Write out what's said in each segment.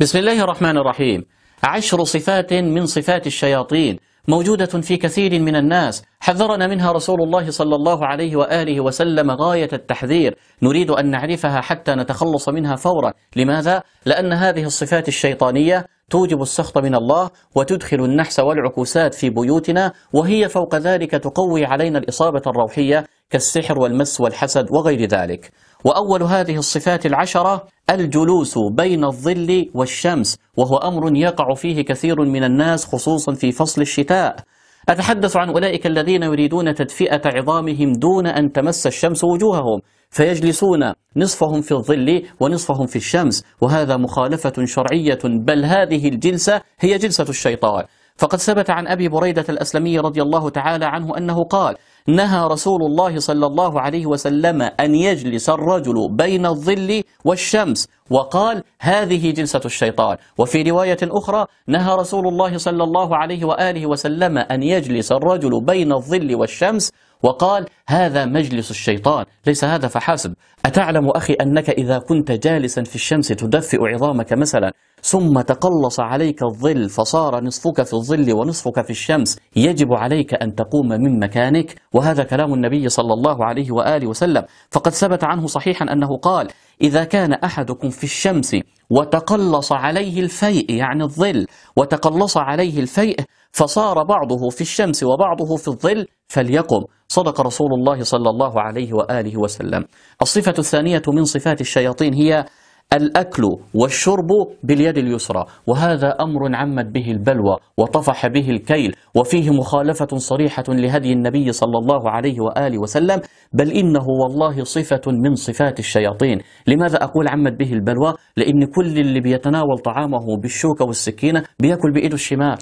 بسم الله الرحمن الرحيم عشر صفات من صفات الشياطين موجودة في كثير من الناس حذرنا منها رسول الله صلى الله عليه وآله وسلم غاية التحذير نريد أن نعرفها حتى نتخلص منها فورا لماذا؟ لأن هذه الصفات الشيطانية توجب السخط من الله وتدخل النحس والعكوسات في بيوتنا وهي فوق ذلك تقوي علينا الإصابة الروحية كالسحر والمس والحسد وغير ذلك وأول هذه الصفات العشرة الجلوس بين الظل والشمس وهو أمر يقع فيه كثير من الناس خصوصا في فصل الشتاء أتحدث عن أولئك الذين يريدون تدفئة عظامهم دون أن تمس الشمس وجوههم فيجلسون نصفهم في الظل ونصفهم في الشمس وهذا مخالفة شرعية بل هذه الجلسة هي جلسة الشيطان فقد ثبت عن أبي بريدة الأسلمي رضي الله تعالى عنه أنه قال نهى رسول الله صلى الله عليه وسلم أن يجلس الرجل بين الظل والشمس وقال هذه جلسة الشيطان وفي رواية أخرى نهى رسول الله صلى الله عليه وآله وسلم أن يجلس الرجل بين الظل والشمس وقال هذا مجلس الشيطان ليس هذا فحسب أتعلم أخي أنك إذا كنت جالسا في الشمس تدفئ عظامك مثلا ثم تقلص عليك الظل فصار نصفك في الظل ونصفك في الشمس يجب عليك أن تقوم من مكانك وهذا كلام النبي صلى الله عليه وآله وسلم فقد ثبت عنه صحيحا أنه قال إذا كان أحدكم في الشمس وتقلص عليه الفيء يعني الظل وتقلص عليه الفيء فصار بعضه في الشمس وبعضه في الظل فليقم صدق رسول الله صلى الله عليه وآله وسلم الصفة الثانية من صفات الشياطين هي الأكل والشرب باليد اليسرى وهذا أمر عمت به البلوى وطفح به الكيل وفيه مخالفة صريحة لهدي النبي صلى الله عليه وآله وسلم بل إنه والله صفة من صفات الشياطين لماذا أقول عمت به البلوى؟ لأن كل اللي بيتناول طعامه بالشوكة والسكينة بيأكل بإيده الشمال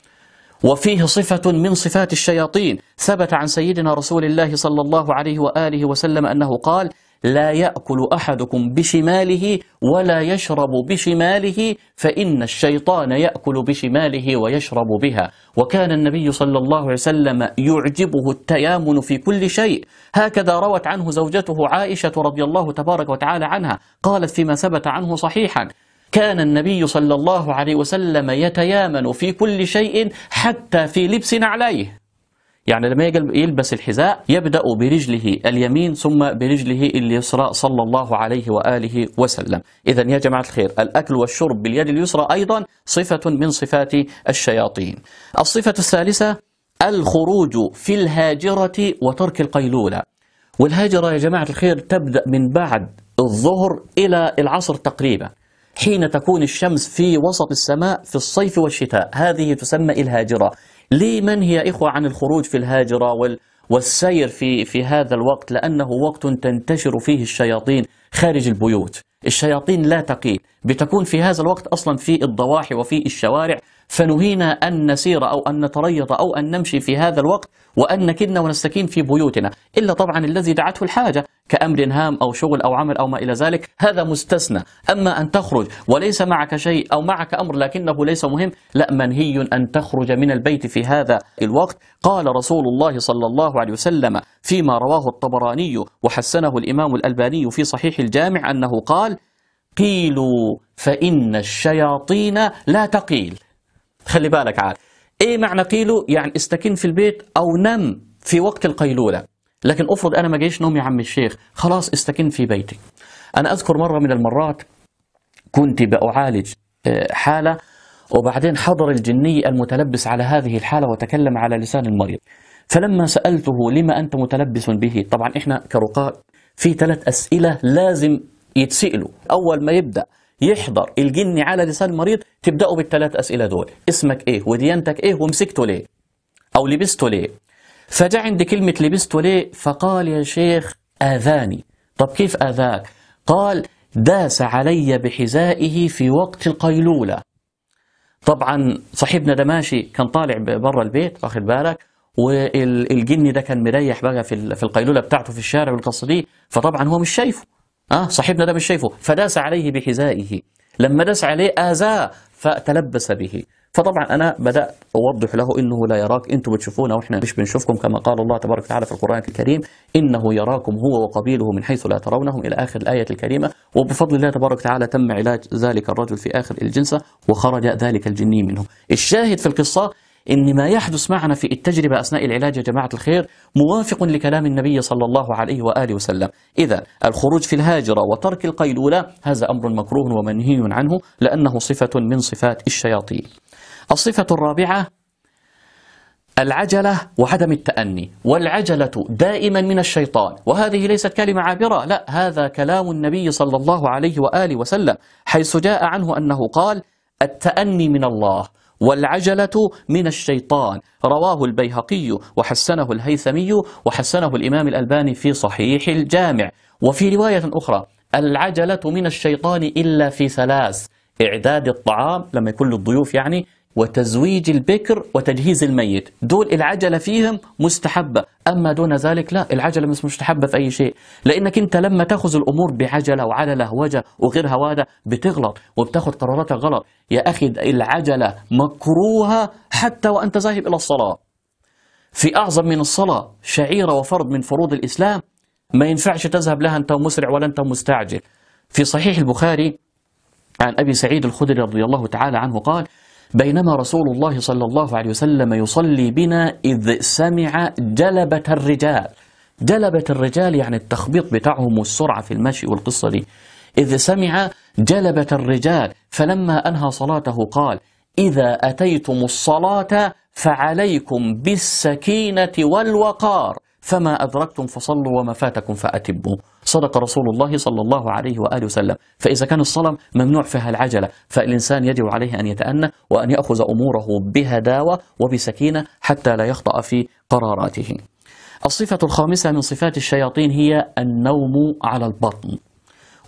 وفيه صفة من صفات الشياطين ثبت عن سيدنا رسول الله صلى الله عليه وآله وسلم أنه قال لا يأكل أحدكم بشماله ولا يشرب بشماله فإن الشيطان يأكل بشماله ويشرب بها وكان النبي صلى الله عليه وسلم يعجبه التيامن في كل شيء هكذا روت عنه زوجته عائشة رضي الله تبارك وتعالى عنها قالت فيما ثبت عنه صحيحا كان النبي صلى الله عليه وسلم يتيامن في كل شيء حتى في لبس عليه يعني لما يلبس الحذاء يبدأ برجله اليمين ثم برجله اليسرى صلى الله عليه وآله وسلم إذا يا جماعة الخير الأكل والشرب باليد اليسرى أيضا صفة من صفات الشياطين الصفة الثالثة الخروج في الهاجرة وترك القيلولة والهاجرة يا جماعة الخير تبدأ من بعد الظهر إلى العصر تقريبا حين تكون الشمس في وسط السماء في الصيف والشتاء هذه تسمى الهاجرة لمن هي إخوة عن الخروج في الهاجرة وال والسير في في هذا الوقت لأنه وقت تنتشر فيه الشياطين خارج البيوت الشياطين لا تقي بتكون في هذا الوقت أصلا في الضواحي وفي الشوارع فنهينا أن نسير أو أن نتريض أو أن نمشي في هذا الوقت وأن نكدنا ونستكين في بيوتنا إلا طبعا الذي دعته الحاجة كأمر هام أو شغل أو عمل أو ما إلى ذلك هذا مستثنى أما أن تخرج وليس معك شيء أو معك أمر لكنه ليس مهم لا منهي أن تخرج من البيت في هذا الوقت قال رسول الله صلى الله عليه وسلم فيما رواه الطبراني وحسنه الإمام الألباني في صحيح الجامع أنه قال قيلوا فإن الشياطين لا تقيل خلي بالك عاد ايه معنى قيلوا يعني استكن في البيت او نم في وقت القيلولة لكن افرض انا ما جايش نوم يا عم الشيخ خلاص استكن في بيتي انا اذكر مرة من المرات كنت بأعالج آه، حالة وبعدين حضر الجني المتلبس على هذه الحالة وتكلم على لسان المريض فلما سألته لما أنت متلبس به طبعا إحنا كرقاء في ثلاث أسئلة لازم يتسئلوا أول ما يبدأ يحضر الجني على لسان المريض تبداوا بالثلاث اسئله دول اسمك ايه وديانتك ايه ومسكته ليه او لبسته ليه فجاء عند كلمه لبسته ليه فقال يا شيخ اذاني طب كيف اذاك قال داس علي بحذائه في وقت القيلوله طبعا صاحبنا ده ماشي كان طالع بره البيت واخد بالك والجن ده كان مريح بقى في القيلوله بتاعته في الشارع والقصه دي فطبعا هو مش شايفه آه صاحبنا ده مش شايفه فداس عليه بحذائه لما داس عليه آذاه فتلبس به فطبعا أنا بدأت أوضح له إنه لا يراك أنتم بتشوفونا وإحنا مش بنشوفكم كما قال الله تبارك وتعالى في القرآن الكريم إنه يراكم هو وقبيله من حيث لا ترونهم إلى آخر الآية الكريمة وبفضل الله تبارك وتعالى تم علاج ذلك الرجل في آخر الجلسة وخرج ذلك الجني منه الشاهد في القصة إن ما يحدث معنا في التجربة أثناء العلاج يا جماعة الخير موافق لكلام النبي صلى الله عليه وآله وسلم إذا الخروج في الهاجرة وترك القيلولة هذا أمر مكروه ومنهي عنه لأنه صفة من صفات الشياطين الصفة الرابعة العجلة وعدم التأني والعجلة دائما من الشيطان وهذه ليست كلمة عابرة لا هذا كلام النبي صلى الله عليه وآله وسلم حيث جاء عنه أنه قال التأني من الله والعجلة من الشيطان رواه البيهقي وحسنه الهيثمي وحسنه الإمام الألباني في صحيح الجامع وفي رواية أخرى العجلة من الشيطان إلا في ثلاث إعداد الطعام لما يكون للضيوف يعني وتزويج البكر وتجهيز الميت دول العجلة فيهم مستحبة أما دون ذلك لا العجلة مش مستحبة في أي شيء لأنك أنت لما تأخذ الأمور بعجلة وعلى لهوجة وغير هوادة بتغلط وبتأخذ قراراتك غلط يا أخي العجلة مكروهة حتى وأنت ذاهب إلى الصلاة في أعظم من الصلاة شعيرة وفرض من فروض الإسلام ما ينفعش تذهب لها أنت مسرع ولا أنت مستعجل في صحيح البخاري عن أبي سعيد الخدري رضي الله تعالى عنه قال بينما رسول الله صلى الله عليه وسلم يصلي بنا إذ سمع جلبة الرجال جلبة الرجال يعني التخبيط بتاعهم والسرعة في المشي والقصة دي إذ سمع جلبة الرجال فلما أنهى صلاته قال إذا أتيتم الصلاة فعليكم بالسكينة والوقار فما أدركتم فصلوا وما فاتكم فأتبوا صدق رسول الله صلى الله عليه وآله وسلم فإذا كان الصلاة ممنوع فيها العجلة فالإنسان يجب عليه أن يتأنى وأن يأخذ أموره بهداوة وبسكينة حتى لا يخطأ في قراراته الصفة الخامسة من صفات الشياطين هي النوم على البطن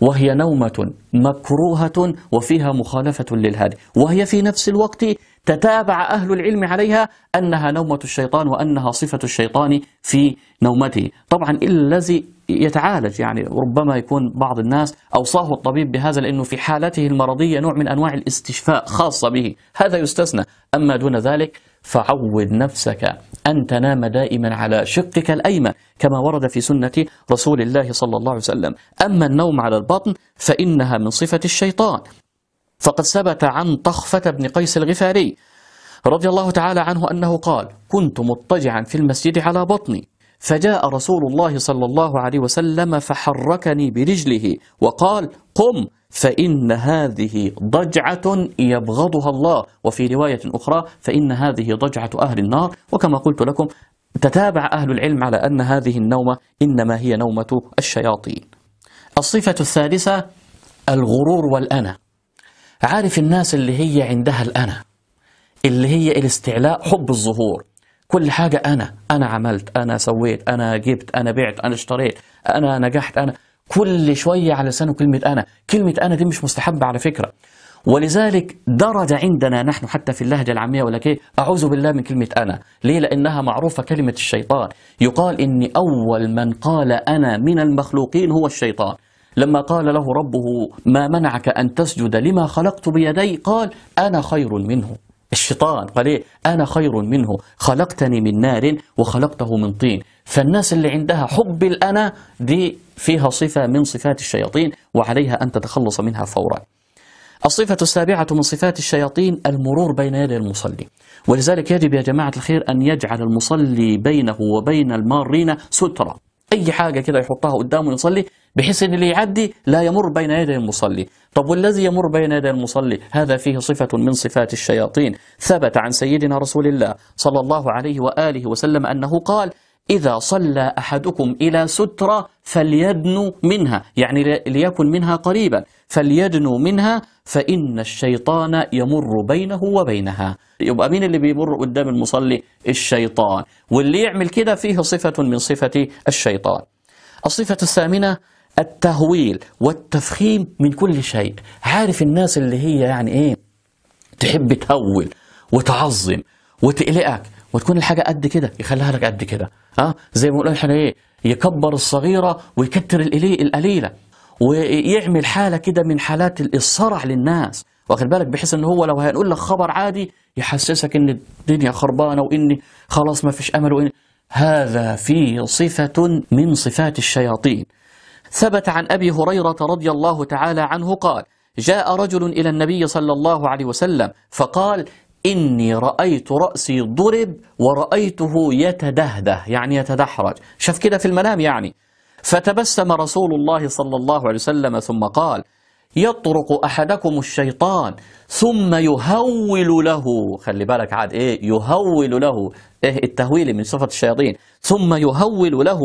وهي نومة مكروهة وفيها مخالفة للهدي وهي في نفس الوقت تتابع أهل العلم عليها أنها نومة الشيطان وأنها صفة الشيطان في نومته طبعا الذي يتعالج يعني ربما يكون بعض الناس أوصاه الطبيب بهذا لأنه في حالته المرضية نوع من أنواع الاستشفاء خاصة به هذا يستثنى أما دون ذلك فعود نفسك أن تنام دائما على شقك الأيمن كما ورد في سنة رسول الله صلى الله عليه وسلم أما النوم على البطن فإنها من صفة الشيطان فقد ثبت عن طخفة بن قيس الغفاري رضي الله تعالى عنه أنه قال كنت مضطجعا في المسجد على بطني فجاء رسول الله صلى الله عليه وسلم فحركني برجله وقال قم فإن هذه ضجعة يبغضها الله وفي رواية أخرى فإن هذه ضجعة أهل النار وكما قلت لكم تتابع أهل العلم على أن هذه النومة إنما هي نومة الشياطين الصفة الثالثة الغرور والأنا عارف الناس اللي هي عندها الأنا اللي هي الاستعلاء حب الظهور كل حاجة أنا أنا عملت أنا سويت أنا جبت أنا بعت أنا اشتريت أنا نجحت أنا كل شوية على لسانه كلمة أنا كلمة أنا دي مش مستحبة على فكرة ولذلك درج عندنا نحن حتى في اللهجة العامية ولكن أعوذ بالله من كلمة أنا ليه لأنها معروفة كلمة الشيطان يقال إن أول من قال أنا من المخلوقين هو الشيطان لما قال له ربه ما منعك أن تسجد لما خلقت بيدي قال أنا خير منه الشيطان قال إيه أنا خير منه خلقتني من نار وخلقته من طين فالناس اللي عندها حب الأنا دي فيها صفة من صفات الشياطين وعليها أن تتخلص منها فورا الصفة السابعة من صفات الشياطين المرور بين يدي المصلي ولذلك يجب يا جماعة الخير أن يجعل المصلي بينه وبين المارين سترة أي حاجة كده يحطها قدامه يصلي بحيث ان اللي يعدي لا يمر بين يدي المصلي طب والذي يمر بين يدي المصلي هذا فيه صفة من صفات الشياطين ثبت عن سيدنا رسول الله صلى الله عليه وآله وسلم أنه قال إذا صلى أحدكم إلى سترة فليدنو منها يعني ليكن منها قريبا فليدنو منها فإن الشيطان يمر بينه وبينها يبقى مين اللي بيمر قدام المصلي الشيطان واللي يعمل كده فيه صفة من صفة الشيطان الصفة الثامنة التهويل والتفخيم من كل شيء عارف الناس اللي هي يعني ايه تحب تهول وتعظم وتقلقك وتكون الحاجه قد كده يخليها لك قد كده ها آه؟ زي ما بنقول احنا ايه يكبر الصغيره ويكتر القليله ويعمل حاله كده من حالات الصرع للناس واخد بالك بحيث ان هو لو هنقول لك خبر عادي يحسسك ان الدنيا خربانه وان خلاص ما فيش امل وان هذا فيه صفه من صفات الشياطين ثبت عن أبي هريرة رضي الله تعالى عنه قال جاء رجل إلى النبي صلى الله عليه وسلم فقال إني رأيت رأسي ضرب ورأيته يتدهده يعني يتدحرج شاف كده في المنام يعني فتبسم رسول الله صلى الله عليه وسلم ثم قال يطرق أحدكم الشيطان ثم يهول له خلي بالك عاد إيه يهول له إيه التهويل من صفة الشياطين ثم يهول له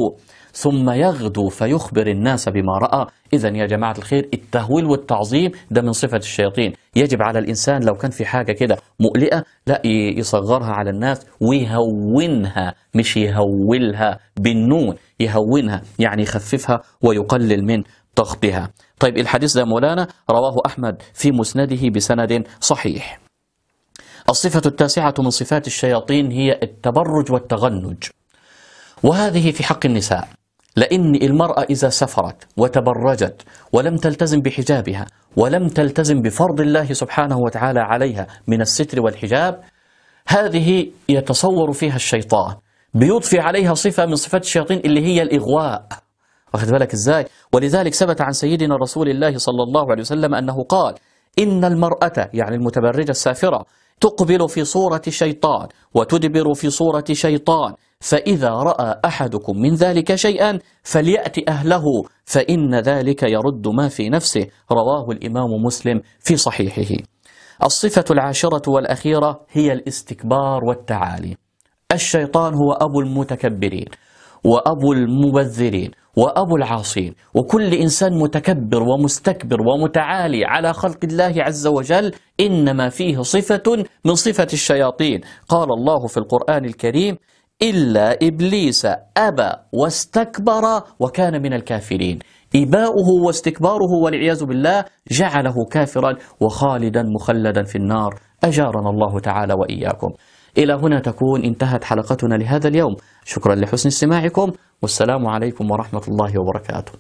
ثم يغدو فيخبر الناس بما رأى إذا يا جماعة الخير التهويل والتعظيم ده من صفة الشياطين يجب على الإنسان لو كان في حاجة كده مقلقة لا يصغرها على الناس ويهونها مش يهولها بالنون يهونها يعني يخففها ويقلل من ضغطها طيب الحديث ده مولانا رواه أحمد في مسنده بسند صحيح الصفة التاسعة من صفات الشياطين هي التبرج والتغنج وهذه في حق النساء لأن المرأة إذا سفرت وتبرجت ولم تلتزم بحجابها ولم تلتزم بفرض الله سبحانه وتعالى عليها من الستر والحجاب هذه يتصور فيها الشيطان بيضفي عليها صفة من صفات الشياطين اللي هي الإغواء واخد بالك إزاي ولذلك ثبت عن سيدنا رسول الله صلى الله عليه وسلم أنه قال إن المرأة يعني المتبرجة السافرة تقبل في صورة شيطان وتدبر في صورة شيطان فإذا رأى أحدكم من ذلك شيئا فليأتي أهله فإن ذلك يرد ما في نفسه رواه الإمام مسلم في صحيحه الصفة العاشرة والأخيرة هي الاستكبار والتعالي الشيطان هو أبو المتكبرين وأبو المبذرين وأبو العاصين وكل إنسان متكبر ومستكبر ومتعالي على خلق الله عز وجل إنما فيه صفة من صفة الشياطين قال الله في القرآن الكريم إلا إبليس أبى واستكبر وكان من الكافرين إباؤه واستكباره والعياذ بالله جعله كافرا وخالدا مخلدا في النار أجارنا الله تعالى وإياكم إلى هنا تكون انتهت حلقتنا لهذا اليوم شكرا لحسن استماعكم والسلام عليكم ورحمة الله وبركاته